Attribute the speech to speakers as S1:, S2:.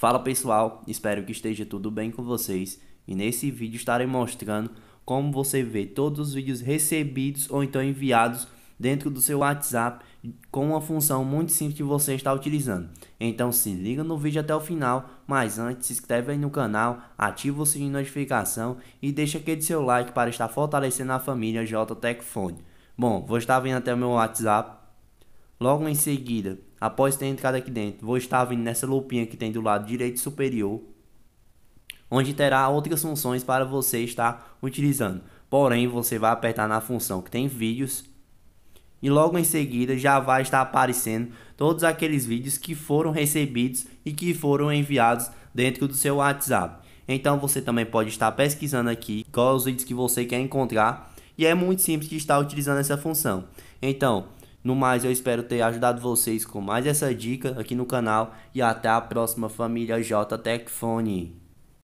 S1: Fala pessoal, espero que esteja tudo bem com vocês e nesse vídeo estarei mostrando como você vê todos os vídeos recebidos ou então enviados dentro do seu WhatsApp com uma função muito simples que você está utilizando. Então se liga no vídeo até o final, mas antes se inscreve aí no canal, ativa o sininho de notificação e deixa aquele seu like para estar fortalecendo a família JTech Bom, vou estar vindo até o meu WhatsApp. Logo em seguida, após ter entrado aqui dentro, vou estar vindo nessa lupinha que tem do lado direito superior, onde terá outras funções para você estar utilizando. Porém, você vai apertar na função que tem vídeos e logo em seguida já vai estar aparecendo todos aqueles vídeos que foram recebidos e que foram enviados dentro do seu WhatsApp. Então você também pode estar pesquisando aqui quais os vídeos que você quer encontrar e é muito simples de estar utilizando essa função. Então, no mais, eu espero ter ajudado vocês com mais essa dica aqui no canal e até a próxima família J Tech Fone.